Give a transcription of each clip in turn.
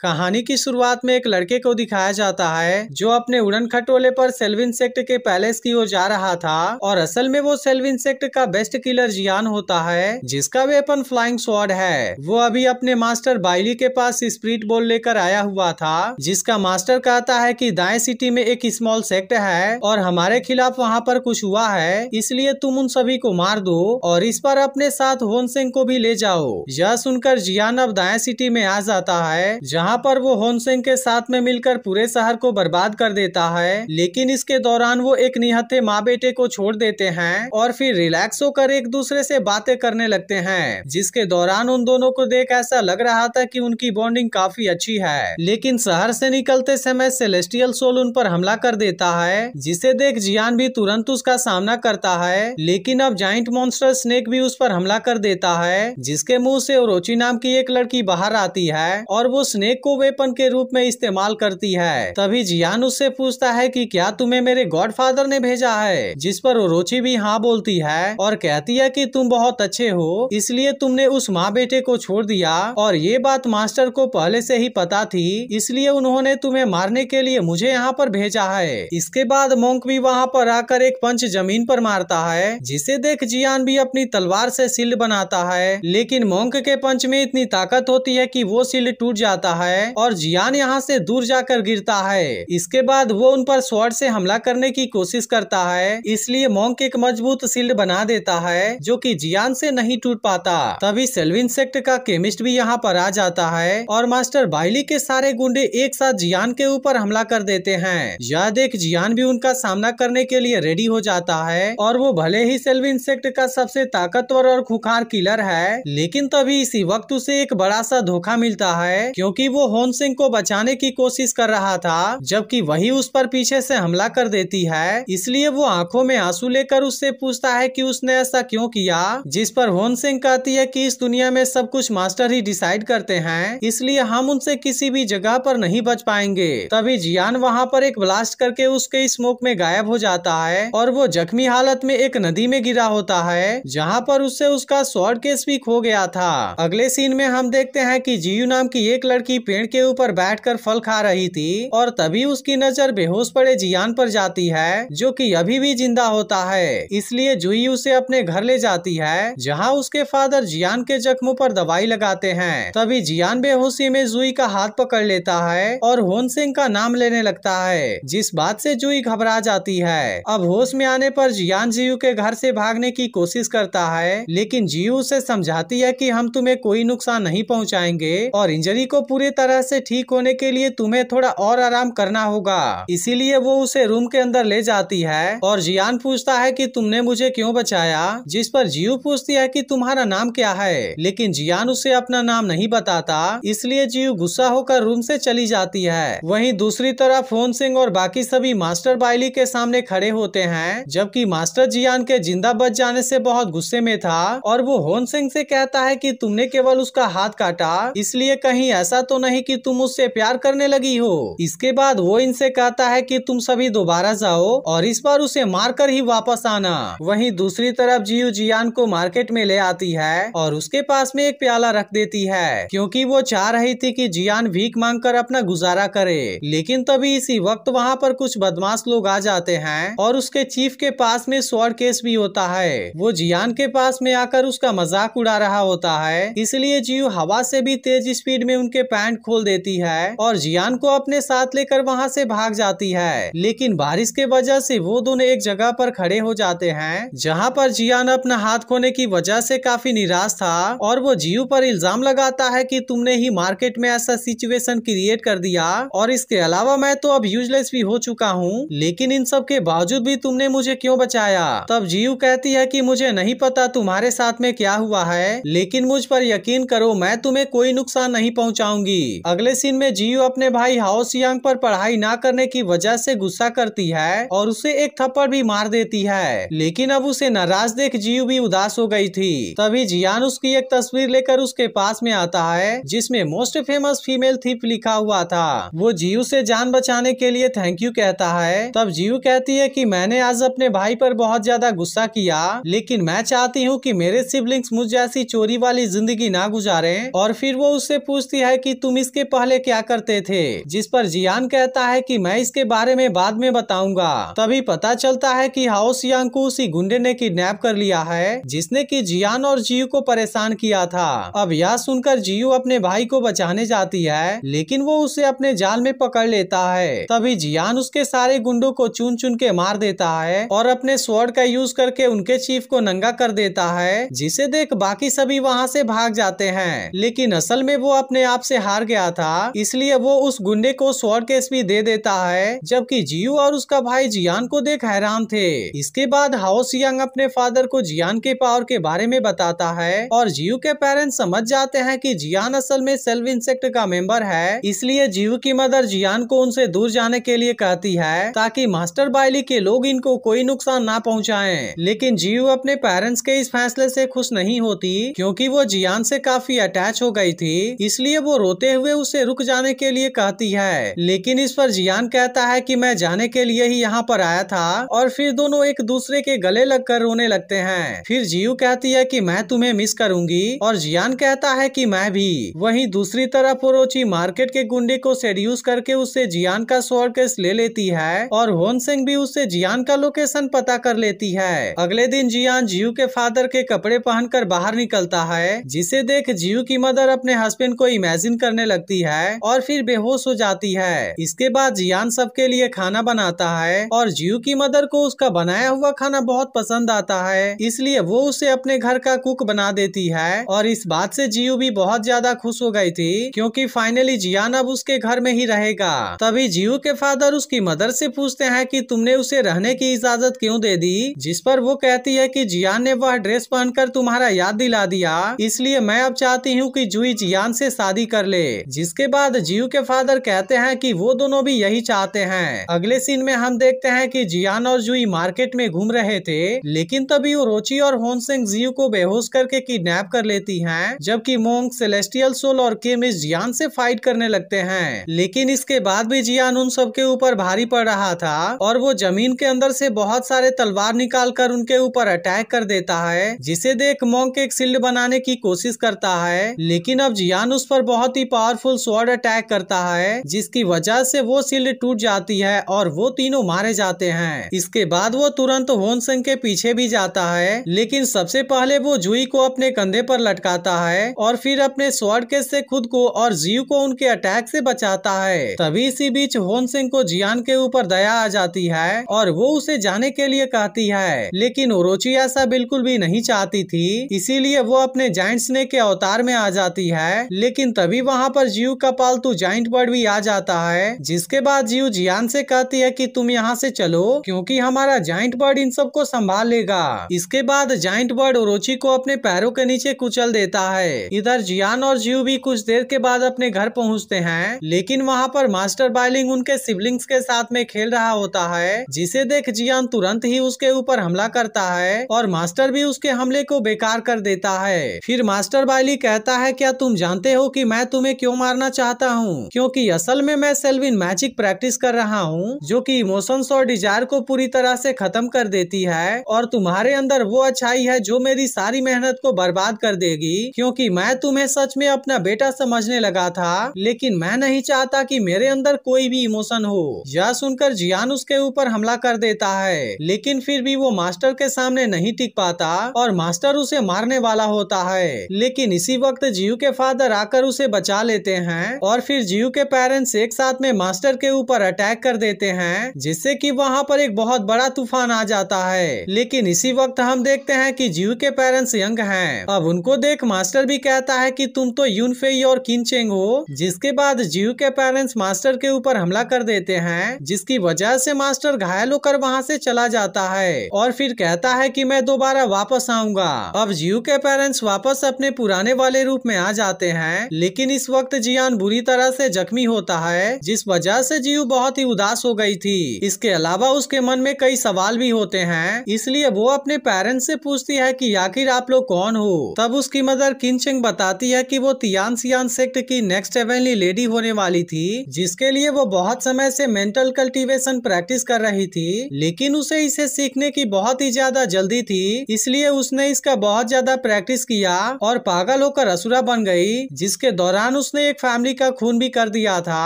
कहानी की शुरुआत में एक लड़के को दिखाया जाता है जो अपने उड़न खटोले पर सेल्विन सेक्ट के पैलेस की ओर जा रहा था और असल में वो सेल्विन सेक्ट का बेस्ट किलर जियान होता है जिसका वेपन फ्लाइंग स्वॉर्ड है वो अभी अपने मास्टर बाइली के पास स्प्रीट बॉल लेकर आया हुआ था जिसका मास्टर कहता है की दाएं सिटी में एक स्मॉल सेक्ट है और हमारे खिलाफ वहाँ पर कुछ हुआ है इसलिए तुम उन सभी को मार दो और इस पर अपने साथ होन सिंह को भी ले जाओ यह सुनकर जियान अब दाए सिटी में आ जाता है जहाँ जहां पर वो सिंह के साथ में मिलकर पूरे शहर को बर्बाद कर देता है लेकिन इसके दौरान वो एक निहत्थे माँ बेटे को छोड़ देते हैं और फिर रिलैक्स होकर एक दूसरे से बातें करने लगते हैं जिसके दौरान उन दोनों को देख ऐसा लग रहा था कि उनकी बॉन्डिंग काफी अच्छी है लेकिन शहर से निकलते समय सेलेस्टियल सोल उन पर हमला कर देता है जिसे देख जियान भी तुरंत उसका सामना करता है लेकिन अब जाइंट मॉन्स्टर स्नेक भी उस पर हमला कर देता है जिसके मुंह से ओरोची नाम की एक लड़की बाहर आती है और वो स्नेक को वेपन के रूप में इस्तेमाल करती है तभी जियान उससे पूछता है कि क्या तुम्हें मेरे गॉडफादर ने भेजा है जिस पर ओरोची भी हाँ बोलती है और कहती है कि तुम बहुत अच्छे हो इसलिए तुमने उस माँ बेटे को छोड़ दिया और ये बात मास्टर को पहले से ही पता थी इसलिए उन्होंने तुम्हें मारने के लिए मुझे यहाँ पर भेजा है इसके बाद मोंक भी वहाँ पर आकर एक पंच जमीन पर मारता है जिसे देख जियान भी अपनी तलवार से सील्ड बनाता है लेकिन मोंक के पंच में इतनी ताकत होती है कि वो सील्ड टूट जाता है है और जियान यहाँ से दूर जाकर गिरता है इसके बाद वो उन पर स्वर्ड से हमला करने की कोशिश करता है इसलिए मोंग एक मजबूत सील्ड बना देता है जो कि जियान से नहीं टूट पाता तभी सेल्विन सेक्ट का केमिस्ट भी यहाँ पर आ जाता है और मास्टर बाइली के सारे गुंडे एक साथ जियान के ऊपर हमला कर देते हैं यह देख जियान भी उनका सामना करने के लिए रेडी हो जाता है और वो भले ही सेल्विन सेक्ट का सबसे ताकतवर और खुखार किलर है लेकिन तभी इसी वक्त उसे एक बड़ा सा धोखा मिलता है क्योंकि वो होन सिंह को बचाने की कोशिश कर रहा था जबकि वही उस पर पीछे से हमला कर देती है इसलिए वो आंखों में आंसू लेकर उससे पूछता है कि उसने ऐसा क्यों किया जिस पर होन सिंह कहती है कि इस दुनिया में सब कुछ मास्टर ही डिसाइड करते हैं इसलिए हम उनसे किसी भी जगह पर नहीं बच पाएंगे तभी जियान वहाँ पर एक ब्लास्ट करके उसके स्मोक में गायब हो जाता है और वो जख्मी हालत में एक नदी में गिरा होता है जहाँ पर उससे उसका शॉर्ट केस भी खो गया था अगले सीन में हम देखते हैं कि जीयू नाम की एक लड़की पेड़ के ऊपर बैठकर फल खा रही थी और तभी उसकी नजर बेहोश पड़े जियान पर जाती है जो कि अभी भी जिंदा होता है इसलिए जुई उसे अपने घर ले जाती है जहाँ उसके फादर जियान के जख्मों पर दवाई लगाते हैं तभी जियान बेहोशी में जुई का हाथ पकड़ लेता है और होन सिंह का नाम लेने लगता है जिस बात से जुई घबरा जाती है अब होश में आने पर जियान जियो के घर से भागने की कोशिश करता है लेकिन जियो उसे समझाती है कि हम तुम्हें कोई नुकसान नहीं पहुंचाएंगे और इंजरी को पूरे तरह से ठीक होने के लिए तुम्हें थोड़ा और आराम करना होगा इसीलिए वो उसे रूम के अंदर ले जाती है और जियान पूछता है कि तुमने मुझे क्यों बचाया जिस पर जियो पूछती है कि तुम्हारा नाम क्या है लेकिन जियान उसे अपना नाम नहीं बताता इसलिए जियो गुस्सा होकर रूम से चली जाती है वही दूसरी तरफ फोन सिंह और बाकी सभी मास्टर बाइली के सामने खड़े होते हैं जबकि मास्टर जियान के जिंदा बच जाने से बहुत गुस्से में था और वो होन सिंह से कहता है कि तुमने केवल उसका हाथ काटा इसलिए कहीं ऐसा तो नहीं कि तुम उससे प्यार करने लगी हो इसके बाद वो इनसे कहता है कि तुम सभी दोबारा जाओ और इस बार उसे मारकर ही वापस आना वहीं दूसरी तरफ जियो जियान को मार्केट में ले आती है और उसके पास में एक प्याला रख देती है क्योंकि वो चाह रही थी कि जियान भीख मांग कर अपना गुजारा करे लेकिन तभी इसी वक्त वहाँ पर कुछ बदमाश लोग आ जाते हैं और उसके चीफ के पास में स्वर्ड केस भी होता है वो जियान के पास में आकर उसका मजाक उड़ा रहा होता है इसलिए जियो हवा से भी तेज स्पीड में उनके पैर स्टैंड खोल देती है और जियान को अपने साथ लेकर वहाँ से भाग जाती है लेकिन बारिश के वजह से वो दोनों एक जगह पर खड़े हो जाते हैं जहाँ पर जियान अपना हाथ खोने की वजह से काफी निराश था और वो जियो पर इल्जाम लगाता है कि तुमने ही मार्केट में ऐसा सिचुएशन क्रिएट कर दिया और इसके अलावा मैं तो अब यूजलेस भी हो चुका हूँ लेकिन इन सब के बावजूद भी तुमने मुझे क्यों बचाया तब जियो कहती है की मुझे नहीं पता तुम्हारे साथ में क्या हुआ है लेकिन मुझ पर यकीन करो मैं तुम्हें कोई नुकसान नहीं पहुँचाऊंगी थी अगले सीन में जियो अपने भाई हाउस सियांग पर पढ़ाई ना करने की वजह से गुस्सा करती है और उसे एक थप्पड़ भी मार देती है लेकिन अब उसे नाराज देख जियो भी उदास हो गई थी तभी जियान उसकी एक तस्वीर लेकर उसके पास में आता है जिसमे मोस्ट फेमस फीमेल थीप लिखा हुआ था वो जियो से जान बचाने के लिए थैंक यू कहता है तब जियो कहती है की मैंने आज अपने भाई पर बहुत ज्यादा गुस्सा किया लेकिन मैं चाहती हूँ की मेरे सिबलिंग्स मुझ जैसी चोरी वाली जिंदगी ना गुजारे और फिर वो उससे पूछती है की तुम इसके पहले क्या करते थे जिस पर जियान कहता है कि मैं इसके बारे में बाद में बताऊंगा तभी पता चलता है कि हाउस यांग को उसी गुंडे ने किडनैप कर लिया है जिसने की जियान और जियो को परेशान किया था अब यह सुनकर जियो अपने भाई को बचाने जाती है लेकिन वो उसे अपने जाल में पकड़ लेता है तभी जियान उसके सारे गुंडों को चुन चुन के मार देता है और अपने स्वर्ड का यूज करके उनके चीफ को नंगा कर देता है जिसे देख बाकी सभी वहाँ से भाग जाते हैं लेकिन असल में वो अपने आप से हार मार गया था इसलिए वो उस गुंडे को स्वॉर्ड केस भी दे देता है जबकि जियो और उसका भाई जियान को देख हैरान थे इसके बाद हाउस यंग अपने फादर को जियान के पावर के बारे में बताता है और जियो के पेरेंट्स समझ जाते हैं कि जियान असल में सेल्व इंसेक्ट का मेंबर है इसलिए जियो की मदर जियान को उनसे दूर जाने के लिए कहती है ताकि मास्टर बाइली के लोग इनको कोई नुकसान ना पहुँचाए लेकिन जियो अपने पेरेंट्स के इस फैसले ऐसी खुश नहीं होती क्यूँकी वो जियान से काफी अटैच हो गई थी इसलिए वो रोते होते हुए उसे रुक जाने के लिए कहती है लेकिन इस पर जियान कहता है कि मैं जाने के लिए ही यहाँ पर आया था और फिर दोनों एक दूसरे के गले लगकर रोने लगते हैं फिर जियो कहती है कि मैं तुम्हें मिस करूंगी और जियान कहता है कि मैं भी वहीं दूसरी तरफ ओरोची मार्केट के गुंडे को सेड्यूस करके उससे जियान का केस ले लेती है और होन सिंह भी उससे जियान का लोकेशन पता कर लेती है अगले दिन जियान जियो के फादर के कपड़े पहनकर बाहर निकलता है जिसे देख जियो की मदर अपने हस्बैंड को इमेजिन करने करने लगती है और फिर बेहोश हो जाती है इसके बाद जियान सबके लिए खाना बनाता है और जियू की मदर को उसका बनाया हुआ खाना बहुत पसंद आता है इसलिए वो उसे अपने घर का कुक बना देती है और इस बात से जियो भी बहुत ज्यादा खुश हो गई थी क्योंकि फाइनली जियान अब उसके घर में ही रहेगा तभी जियो के फादर उसकी मदर से पूछते हैं कि तुमने उसे रहने की इजाजत क्यों दे दी जिस पर वो कहती है कि जियान ने वह ड्रेस पहनकर तुम्हारा याद दिला दिया इसलिए मैं अब चाहती हूँ कि जुई जियान से शादी कर ले जिसके बाद जियो के फादर कहते हैं कि वो दोनों भी यही चाहते हैं अगले सीन में हम देखते हैं कि जियान और जुई मार्केट में घूम रहे थे लेकिन तभी रोची और सिंह जियू को बेहोश करके किडनैप कर लेती हैं जबकि मोंग सेलेस्टियल सोल और किम इस जियान से फाइट करने लगते हैं लेकिन इसके बाद भी जियान उन सबके ऊपर भारी पड़ रहा था और वो जमीन के अंदर से बहुत सारे तलवार निकाल कर उनके ऊपर अटैक कर देता है जिसे देख मोंग एक सिल्ड बनाने की कोशिश करता है लेकिन अब जियान उस पर बहुत ही पावरफुल स्वॉर्ड अटैक करता है जिसकी वजह से वो सील्ड टूट जाती है और वो तीनों मारे जाते हैं इसके बाद वो तुरंत होनसन के पीछे भी जाता है लेकिन सबसे पहले वो जुई को अपने कंधे पर लटकाता है और फिर अपने स्वॉर्ड के से खुद को और जीव को उनके अटैक से बचाता है तभी इसी बीच सिंह को जियान के ऊपर दया आ जाती है और वो उसे जाने के लिए कहती है लेकिन ओरोची ऐसा बिल्कुल भी नहीं चाहती थी इसीलिए वो अपने जाइंट स्नेक के अवतार में आ जाती है लेकिन तभी वहाँ यहाँ पर जियो का पालतू जाइंट बर्ड भी आ जाता है जिसके बाद जियो जियान से कहती है कि तुम यहाँ से चलो क्योंकि हमारा जाइंट बर्ड इन सबको संभाल लेगा इसके बाद जाइंट बर्ड ओरोची को अपने पैरों के नीचे कुचल देता है इधर जियान और जियो भी कुछ देर के बाद अपने घर पहुँचते हैं लेकिन वहाँ पर मास्टर बाइलिंग उनके सिबलिंग्स के साथ में खेल रहा होता है जिसे देख जियान तुरंत ही उसके ऊपर हमला करता है और मास्टर भी उसके हमले को बेकार कर देता है फिर मास्टर बाइली कहता है क्या तुम जानते हो कि मैं तुम्हें तुम्हें क्यों मारना चाहता हूँ क्योंकि असल में मैं सेल्विन मैजिक प्रैक्टिस कर रहा हूँ जो कि इमोशंस और डिजायर को पूरी तरह से खत्म कर देती है और तुम्हारे अंदर वो अच्छाई है जो मेरी सारी मेहनत को बर्बाद कर देगी क्योंकि मैं तुम्हें सच में अपना बेटा समझने लगा था लेकिन मैं नहीं चाहता कि मेरे अंदर कोई भी इमोशन हो यह सुनकर जियान उसके ऊपर हमला कर देता है लेकिन फिर भी वो मास्टर के सामने नहीं टिक पाता और मास्टर उसे मारने वाला होता है लेकिन इसी वक्त जियो के फादर आकर उसे बचा बचा लेते हैं और फिर जियो के पेरेंट्स एक साथ में मास्टर के ऊपर अटैक कर देते हैं जिससे कि वहाँ पर एक बहुत बड़ा तूफान आ जाता है लेकिन इसी वक्त हम देखते हैं कि जियो के पेरेंट्स यंग हैं अब उनको देख मास्टर भी कहता है कि तुम तो यूनफेई और किनचेंग हो जिसके बाद जियो के पेरेंट्स मास्टर के ऊपर हमला कर देते हैं जिसकी वजह से मास्टर घायल होकर वहाँ से चला जाता है और फिर कहता है की मैं दोबारा वापस आऊंगा अब जियो के पेरेंट्स वापस अपने पुराने वाले रूप में आ जाते हैं लेकिन इस वक्त जियान बुरी तरह से जख्मी होता है जिस वजह से जीव बहुत ही उदास हो गई थी इसके अलावा उसके मन में कई सवाल भी होते हैं इसलिए वो अपने पेरेंट्स से पूछती है कि आखिर आप लोग कौन हो तब उसकी मदर किंचिंग बताती है कि वो तियान सियान सेक्ट की नेक्स्ट एवेनली लेडी होने वाली थी जिसके लिए वो बहुत समय से मेंटल कल्टिवेशन प्रैक्टिस कर रही थी लेकिन उसे इसे सीखने की बहुत ही ज्यादा जल्दी थी इसलिए उसने इसका बहुत ज्यादा प्रैक्टिस किया और पागल होकर असुरा बन गई जिसके दौरान उसने एक फैमिली का खून भी कर दिया था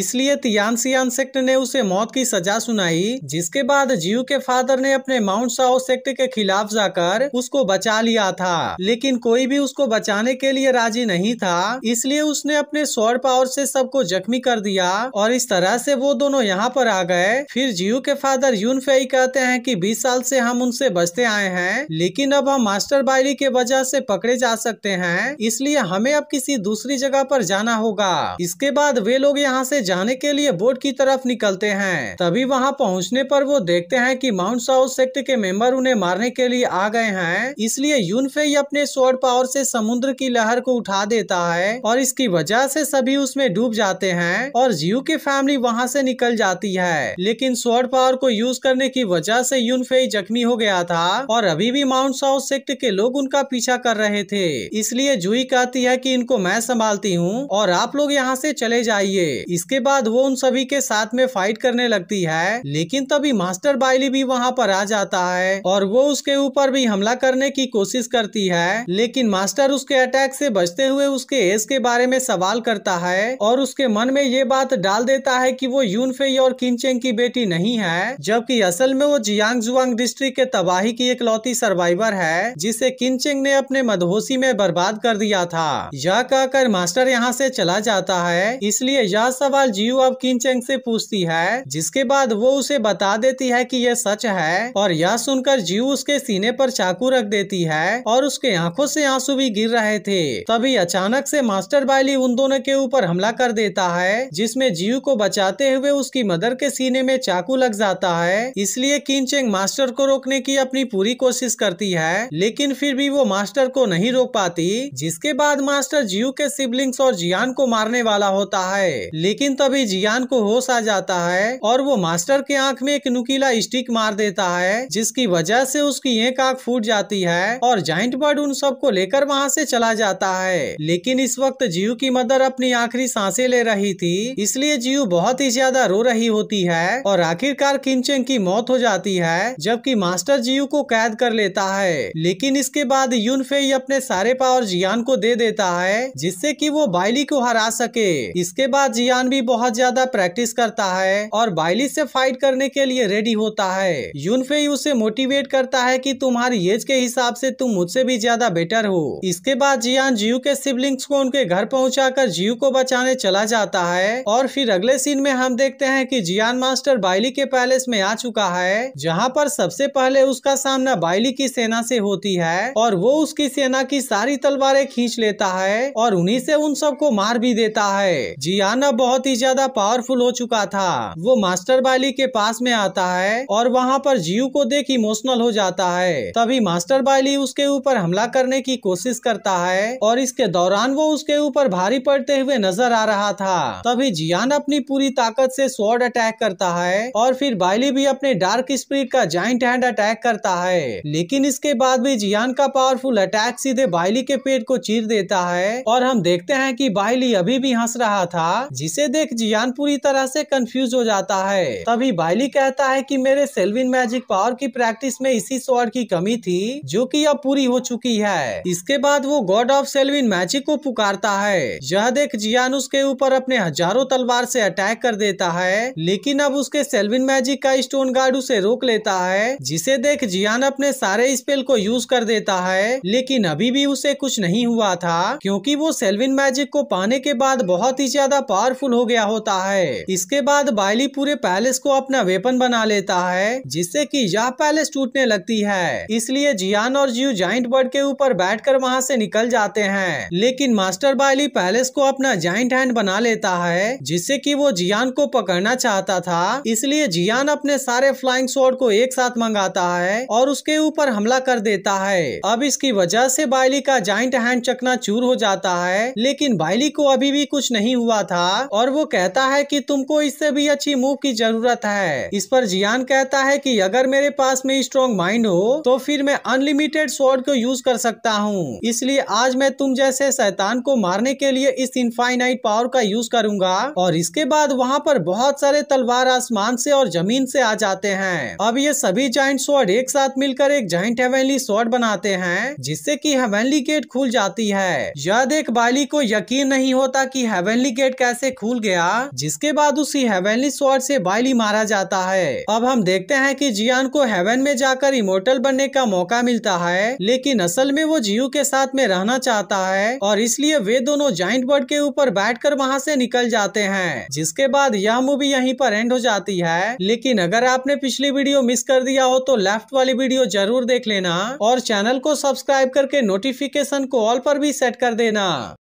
इसलिए तियान सियान सेक्ट ने उसे मौत की सजा सुनाई जिसके बाद जीव के फादर ने अपने माउंट साओ सेक्ट के खिलाफ जाकर उसको बचा लिया था लेकिन कोई भी उसको बचाने के लिए राजी नहीं था इसलिए उसने अपने सौर पावर से सबको जख्मी कर दिया और इस तरह से वो दोनों यहाँ पर आ गए फिर जियो के फादर यून फे कहते हैं कि 20 साल से हम उनसे बचते आए हैं लेकिन अब हम मास्टर बायरी के वजह से पकड़े जा सकते हैं इसलिए हमें अब किसी दूसरी जगह पर जाना होगा इसके बाद वे लोग यहाँ से जाने के लिए बोर्ड की तरफ निकलते हैं तभी वहाँ पहुँचने पर वो देखते हैं कि माउंट साउथ सेक्ट के मेंबर उन्हें मारने के लिए आ गए हैं इसलिए यूनफे अपने स्वर्ड पावर से समुद्र की लहर को उठा देता है और इसकी वजह से सभी उसमें डूब जाते हैं और जियो की फैमिली वहाँ से निकल जाती है लेकिन स्वर्ड पावर को यूज करने की वजह से यूनफे जख्मी हो गया था और अभी भी माउंट साउथ सेक्ट के लोग उनका पीछा कर रहे थे इसलिए जूई कहती है की इनको मैं संभालती हूँ हूँ और आप लोग यहाँ से चले जाइए इसके बाद वो उन सभी के साथ में फाइट करने लगती है लेकिन तभी मास्टर बाइली भी वहाँ पर आ जाता है और वो उसके ऊपर भी हमला करने की कोशिश करती है लेकिन मास्टर उसके अटैक से बचते हुए उसके एज के बारे में सवाल करता है और उसके मन में ये बात डाल देता है कि वो यूनफे और किनचेंग की बेटी नहीं है जबकि असल में वो जियांग जुआंग डिस्ट्रिक्ट के तबाही की एक लौती सर्वाइवर है जिसे किनचेंग ने अपने मदहोशी में बर्बाद कर दिया था यह कहकर मास्टर यहाँ यहाँ से चला जाता है इसलिए यह सवाल जियो अब किनचेंग से पूछती है जिसके बाद वो उसे बता देती है कि यह सच है और यह सुनकर जियो उसके सीने पर चाकू रख देती है और उसके आंखों से आंसू भी गिर रहे थे तभी अचानक से मास्टर बाइली उन दोनों के ऊपर हमला कर देता है जिसमे जियो को बचाते हुए उसकी मदर के सीने में चाकू लग जाता है इसलिए किनचेंग मास्टर को रोकने की अपनी पूरी कोशिश करती है लेकिन फिर भी वो मास्टर को नहीं रोक पाती जिसके बाद मास्टर जियो के सिबलिंग्स और जियान को मारने वाला होता है लेकिन तभी जियान को होश आ जाता है और वो मास्टर के आंख में एक नुकीला स्टिक मार देता है जिसकी वजह से उसकी एक आंख फूट जाती है और जाइंट बर्ड उन सबको लेकर वहाँ से चला जाता है लेकिन इस वक्त जीव की मदर अपनी आखिरी सांसें ले रही थी इसलिए जीव बहुत ही ज्यादा रो रही होती है और आखिरकार किंचन की मौत हो जाती है जबकि मास्टर जीव को कैद कर लेता है लेकिन इसके बाद यूनफेई अपने सारे पावर जियान को दे देता है जिससे कि वो बाइली को हरा सके इसके बाद जियान भी बहुत ज्यादा प्रैक्टिस करता है और बाइली से फाइट करने के लिए रेडी होता है यूनफे उसे मोटिवेट करता है कि तुम्हारी एज के हिसाब से तुम मुझसे भी ज्यादा बेटर हो इसके बाद जियान जियू के सिबलिंग्स को उनके घर पहुँचा जियू को बचाने चला जाता है और फिर अगले सीन में हम देखते हैं की जियान मास्टर बाइली के पैलेस में आ चुका है जहाँ पर सबसे पहले उसका सामना बाइली की सेना से होती है और वो उसकी सेना की सारी तलवारें खींच लेता है और उन्हीं से उन सब भैरव को मार भी देता है जियाना बहुत ही ज्यादा पावरफुल हो चुका था वो मास्टर बाली के पास में आता है और वहाँ पर जियो को देख इमोशनल हो जाता है तभी मास्टर बाली उसके ऊपर हमला करने की कोशिश करता है और इसके दौरान वो उसके ऊपर भारी पड़ते हुए नजर आ रहा था तभी जियान अपनी पूरी ताकत से स्वॉर्ड अटैक करता है और फिर बाइली भी अपने डार्क स्प्रिट का जॉइंट हैंड अटैक करता है लेकिन इसके बाद भी जियान का पावरफुल अटैक सीधे बाइली के पेट को चीर देता है और हम देखते हैं की बाइली अभी भी हंस रहा था जिसे देख जियान पूरी तरह से कंफ्यूज हो जाता है तभी बाइली कहता है कि मेरे सेल्विन मैजिक पावर की प्रैक्टिस में इसी स्वर्ण की कमी थी जो कि अब पूरी हो चुकी है इसके बाद वो गॉड ऑफ सेल्विन मैजिक को पुकारता है यह देख जियान उसके ऊपर अपने हजारों तलवार से अटैक कर देता है लेकिन अब उसके सेल्विन मैजिक का स्टोन गार्ड उसे रोक लेता है जिसे देख जियान अपने सारे स्पेल को यूज कर देता है लेकिन अभी भी उसे कुछ नहीं हुआ था क्योंकि वो सेल्विन मैजिक को पाने के बाद बहुत ही ज्यादा पावरफुल हो गया होता है इसके बाद बाइली पूरे पैलेस को अपना वेपन बना लेता है जिससे कि यह पैलेस टूटने लगती है इसलिए जियान और जियो जाइंट बर्ड के ऊपर बैठकर वहाँ से निकल जाते हैं लेकिन मास्टर बाइली पैलेस को अपना जाइंट हैंड बना लेता है जिससे की वो जियान को पकड़ना चाहता था इसलिए जियान अपने सारे फ्लाइंग शॉट को एक साथ मंगाता है और उसके ऊपर हमला कर देता है अब इसकी वजह से बाइली का जाइंट हैंड चकना चूर हो जाता है लेकिन बाइली को अभी भी कुछ नहीं हुआ था और वो कहता है कि तुमको इससे भी अच्छी मूव की जरूरत है इस पर जियान कहता है कि अगर मेरे पास में स्ट्रॉन्ग माइंड हो तो फिर मैं अनलिमिटेड स्वॉर्ड को यूज कर सकता हूँ इसलिए आज मैं तुम जैसे शैतान को मारने के लिए इस इनफाइनाइट पावर का यूज करूंगा और इसके बाद वहाँ पर बहुत सारे तलवार आसमान से और जमीन से आ जाते हैं अब ये सभी जॉइंट स्वॉर्ड एक साथ मिलकर एक जॉइंट हेवेनली स्वॉर्ड बनाते हैं जिससे की हेवेनली गेट खुल जाती है यह देख बाली को यकीन यकीन नहीं होता कि हेवेनली गेट कैसे खुल गया जिसके बाद उसी हेवेनली स्वॉर्ड से बाइली मारा जाता है अब हम देखते हैं कि जियान को हेवन में जाकर इमोटल बनने का मौका मिलता है लेकिन असल में वो जियो के साथ में रहना चाहता है और इसलिए वे दोनों ज्वाइंट बर्ड के ऊपर कर वहाँ से निकल जाते हैं जिसके बाद यह मूवी यही पर एंड हो जाती है लेकिन अगर आपने पिछली वीडियो मिस कर दिया हो तो लेफ्ट वाली वीडियो जरूर देख लेना और चैनल को सब्सक्राइब करके नोटिफिकेशन को ऑल पर भी सेट कर देना